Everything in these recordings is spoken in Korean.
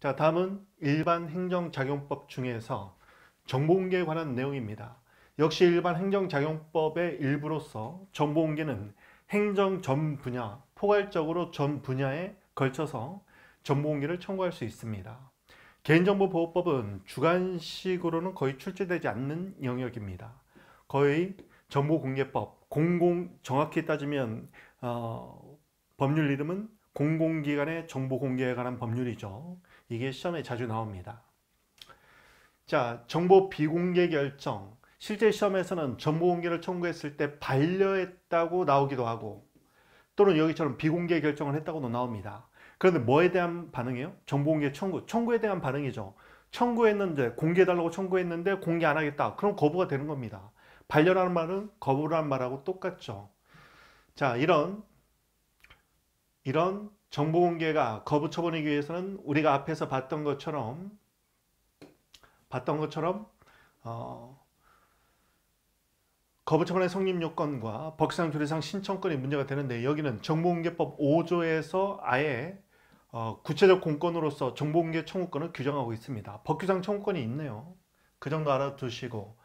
자, 다음은 일반 행정작용법 중에서 정보공개에 관한 내용입니다. 역시 일반 행정작용법의 일부로서 정보공개는 행정 전 분야, 포괄적으로 전 분야에 걸쳐서 정보공개를 청구할 수 있습니다. 개인정보보호법은 주관식으로는 거의 출제되지 않는 영역입니다. 거의 정보공개법, 공공 정확히 따지면 어, 법률 이름은 공공기관의 정보 공개에 관한 법률이죠. 이게 시험에 자주 나옵니다. 자, 정보 비공개 결정. 실제 시험에서는 정보 공개를 청구했을 때 반려했다고 나오기도 하고 또는 여기처럼 비공개 결정을 했다고도 나옵니다. 그런데 뭐에 대한 반응이에요? 정보공개 청구. 청구에 대한 반응이죠. 청구했는데 공개해달라고 청구했는데 공개 안 하겠다. 그럼 거부가 되는 겁니다. 반려라는 말은 거부라는 말하고 똑같죠. 자 이런 이런 정보 공개가 거부처분이기 위해서는 우리가 앞에서 봤던 것처럼 봤던 것처럼 어, 거부처분의 성립 요건과 법상 조례상 신청권이 문제가 되는데 여기는 정보공개법 5조에서 아예 어, 구체적 공권으로서 정보공개 청구권을 규정하고 있습니다. 법규상 청구권이 있네요. 그 정도 알아두시고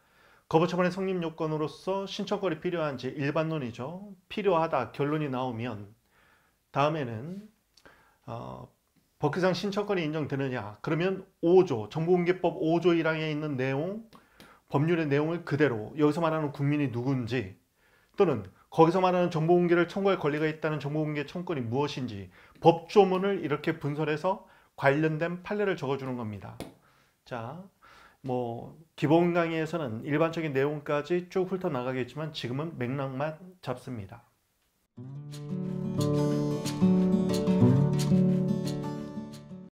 거부처분의 성립 요건으로서 신청권이 필요한지 일반론이죠. 필요하다 결론이 나오면 다음에는 어, 법규상 신청권이 인정되느냐 그러면 5조 정보공개법 5조 1항에 있는 내용 법률의 내용을 그대로 여기서 말하는 국민이 누군지 또는 거기서 말하는 정보공개를 청구할 권리가 있다는 정보공개 청구권이 무엇인지 법조문을 이렇게 분설해서 관련된 판례를 적어주는 겁니다. 자, 뭐 기본 강의에서는 일반적인 내용까지 쭉 훑어나가겠지만 지금은 맥락만 잡습니다.